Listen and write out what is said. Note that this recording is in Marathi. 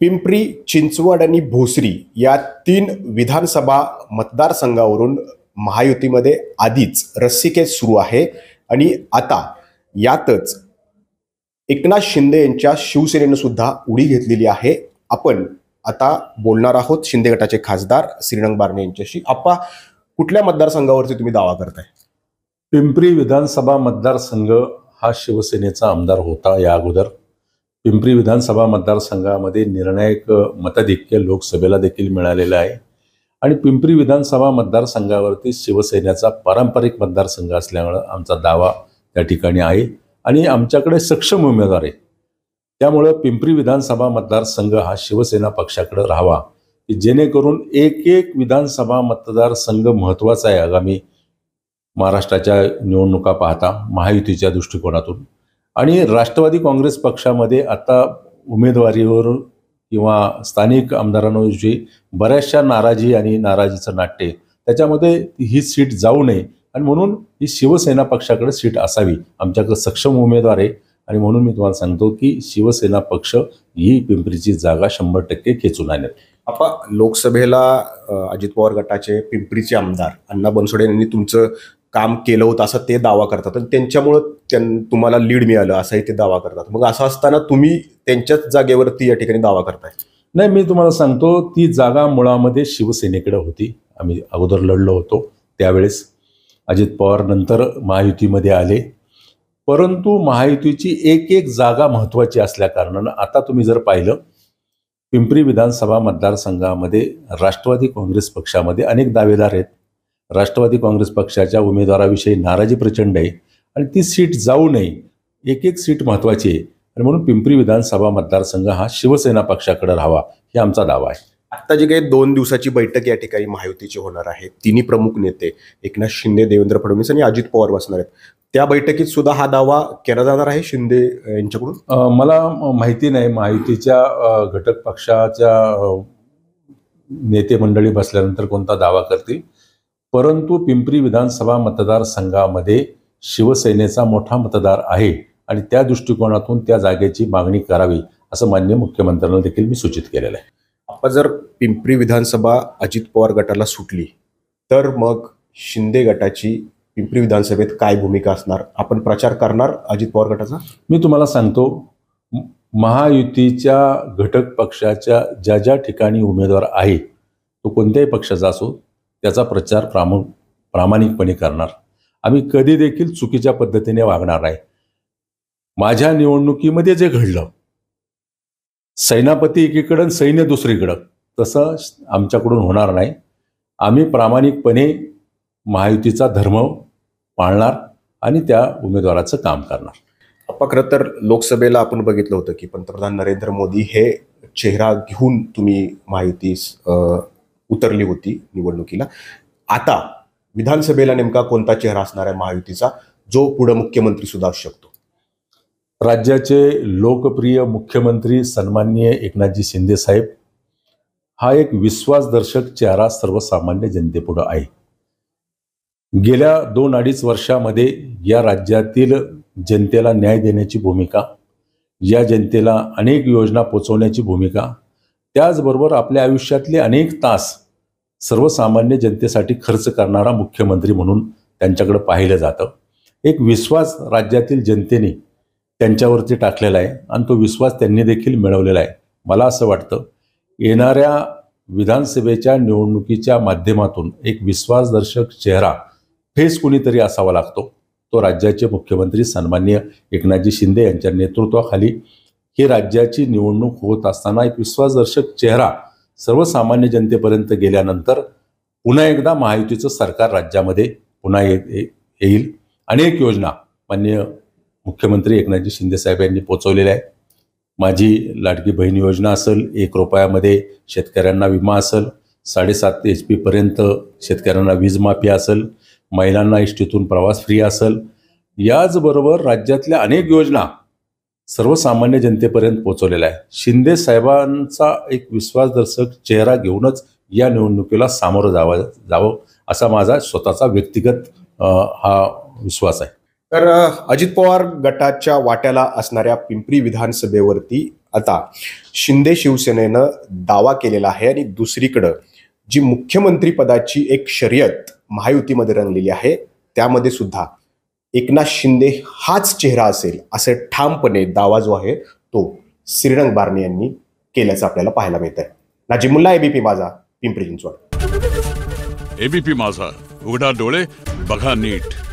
पिंपरी चिंचवड आणि भोसरी या तीन विधानसभा मतदारसंघावरून महायुतीमध्ये आधीच रस्सिके सुरू आहे आणि आता यातच एकनाथ शिंदे यांच्या शिवसेनेनं सुद्धा उडी घेतलेली आहे आपण आता बोलणार आहोत शिंदे गटाचे खासदार श्रीरंग बारणे यांच्याशी आप्पा कुठल्या मतदारसंघावरती तुम्ही दावा करताय पिंपरी विधानसभा मतदारसंघ हा शिवसेनेचा आमदार होता या अगोदर पिंपरी विधानसभा मतदारसंघामध्ये निर्णायक मताधिक्य लोकसभेला देखील मिळालेलं आहे आणि पिंपरी विधानसभा मतदारसंघावरती शिवसेनेचा पारंपरिक मतदारसंघ असल्यामुळं आमचा दावा त्या ठिकाणी आहे आणि आमच्याकडे सक्षम उमेदवार आहे त्यामुळं पिंपरी विधानसभा मतदारसंघ हा शिवसेना पक्षाकडे राहावा की जेणेकरून एक एक विधानसभा मतदारसंघ महत्त्वाचा आहे आगामी महाराष्ट्राच्या निवडणुका पाहता महायुतीच्या दृष्टिकोनातून आणि राष्ट्रवादी काँग्रेस पक्षामध्ये आता उमेदवारीवर किंवा स्थानिक आमदारांवर बऱ्याचशा नाराजी आणि नाराजीचं नाट्य त्याच्यामध्ये ही सीट जाऊ नये आणि म्हणून ही शिवसेना पक्षाकडे सीट असावी आमच्याकडे सक्षम उमेदवार आहे आणि म्हणून मी तुम्हाला सांगतो की शिवसेना पक्ष ही पिंपरीची जागा शंभर टक्के खेचून आणेल आपा लोकसभेला अजित पवार गटाचे पिंपरीचे आमदार अण्णा बनसोडे यांनी तुमचं काम केलं होतं असं ते दावा करतात आणि त्यांच्यामुळं त्यां तुम्हाला लीड मिळालं असाही ते दावा करतात मग असं असताना तुम्ही त्यांच्याच जागेवरती या ठिकाणी दावा करताय नाही मी तुम्हाला सांगतो ती जागा मुळामध्ये शिवसेनेकडे होती आम्ही अगोदर लढलो होतो त्यावेळेस अजित पवार नंतर महायुतीमध्ये आले परंतु महायुतीची एक एक जागा महत्त्वाची असल्याकारणानं आता तुम्ही जर पाहिलं पिंपरी विधानसभा मतदारसंघामध्ये राष्ट्रवादी काँग्रेस पक्षामध्ये अनेक दावेदार आहेत राष्ट्रवादी काँग्रेस पक्षाच्या उमेदवाराविषयी नाराजी प्रचंड आहे आणि ती सीट जाऊ नये एक एक सीट महत्त्वाची आहे आणि म्हणून पिंपरी विधानसभा मतदारसंघ हा शिवसेना पक्षाकडे राहावा हे आमचा दावा आहे आत्ता जी काही दोन दिवसाची बैठक या ठिकाणी महायुतीची होणार आहे तिन्ही प्रमुख नेते एकनाथ शिंदे देवेंद्र फडणवीस आणि अजित पवार बसणार आहेत त्या बैठकीत सुद्धा हा दावा केला जाणार आहे शिंदे यांच्याकडून मला माहिती नाही महायुतीच्या घटक पक्षाच्या नेते मंडळी बसल्यानंतर कोणता दावा करतील परंतु पिंपरी विधानसभा मतदारसंघामध्ये शिवसेनेचा मोठा मतदार आहे आणि त्या दृष्टिकोनातून त्या जागेची मागणी करावी असं मान्य मुख्यमंत्र्यांना देखील मी सूचित केलेलं आहे आपण जर पिंपरी विधानसभा अजित पवार गटाला सुटली तर मग शिंदे गटाची पिंपरी विधानसभेत काय भूमिका असणार आपण प्रचार करणार अजित पवार गटाचा मी तुम्हाला सांगतो महायुतीच्या घटक पक्षाच्या ज्या ज्या ठिकाणी उमेदवार आहे तो कोणत्याही पक्षाचा असो त्याचा प्रचार प्रामु प्रामाणिकपणे करणार आम्ही कधी देखील चुकीच्या पद्धतीने वागणार नाही माझ्या निवडणुकीमध्ये जे घडलं सैनापती एकीकडं सैन्य दुसरीकडं तसं आमच्याकडून होणार नाही आम्ही प्रामाणिकपणे महायुतीचा धर्म पाळणार आणि त्या उमेदवाराचं काम करणार खरं तर लोकसभेला आपण बघितलं होतं की पंतप्रधान नरेंद्र मोदी हे चेहरा घेऊन तुम्ही महायुती उतरली होती निवडणुकीला आता विधानसभेला नेमका कोणता चेहरा असणार आहे महायुतीचा जो पुढं मुख्यमंत्री सुद्धा असू शकतो राज्याचे लोकप्रिय मुख्यमंत्री सन्माननीय एकनाथजी साहेब हा एक विश्वासदर्शक चेहरा सर्वसामान्य जनतेपुढं आहे गेल्या दोन अडीच वर्षामध्ये या राज्यातील जनतेला न्याय देण्याची भूमिका या जनतेला अनेक योजना पोचवण्याची भूमिका त्याचबरोबर आपल्या आयुष्यातले अनेक तास सर्वसामान्य जनतेसाठी खर्च करणारा मुख्यमंत्री म्हणून त्यांच्याकडे पाहिलं जातं एक विश्वास राज्यातील जनतेने त्यांच्यावरती टाकलेला आहे आणि तो विश्वास त्यांनी देखील मिळवलेला आहे मला असं वाटतं येणाऱ्या विधानसभेच्या निवडणुकीच्या माध्यमातून एक विश्वासदर्शक चेहरा फेस कुणीतरी असावा लागतो तो राज्याचे मुख्यमंत्री सन्मान्य एकनाथजी शिंदे यांच्या नेतृत्वाखाली ही राज्याची निवडणूक होत असताना एक विश्वासदर्शक चेहरा सर्वसामान्य जनतेपर्यंत गेल्यानंतर पुन्हा एकदा महायुतीचं सरकार राज्यामध्ये पुन्हा येईल अनेक योजना मान्य मुख्यमंत्री एकनाथजी शिंदेसाहेब यांनी पोचवलेले आहे माझी लाडकी बहीण योजना असेल एक रुपयामध्ये शेतकऱ्यांना विमा असेल साडेसात ते एच पीपर्यंत शेतकऱ्यांना वीजमाफी असेल महिलांना इष्टीतून प्रवास फ्री असेल याचबरोबर राज्यातल्या अनेक योजना सर्वसामान्य जनतेपर्यंत पोहोचवलेल्या आहे शिंदे साहेबांचा एक विश्वासदर्शक चेहरा घेऊनच या निवडणुकीला सामोरं जावं जावं असा माझा स्वतःचा व्यक्तिगत हा विश्वास आहे तर अजित पवार गटाच्या वाट्याला असणाऱ्या पिंपरी विधानसभेवरती आता शिंदे शिवसेनेनं दावा केलेला आहे आणि दुसरीकडं जी मुख्यमंत्री पदाची एक शर्यत महायुतीमध्ये रंगलेली आहे त्यामध्ये सुद्धा एकनाथ शिंदे हाच चेहरा असेल असे ठामपणे दावा जो आहे तो श्रीरंग बारणे यांनी केल्याचं आपल्याला पाहायला मिळत आहे नाजिमुल्ला एबीपी माझा पिंपरी चिंचवड एबीपी माझा उघडा डोळे बघा नीट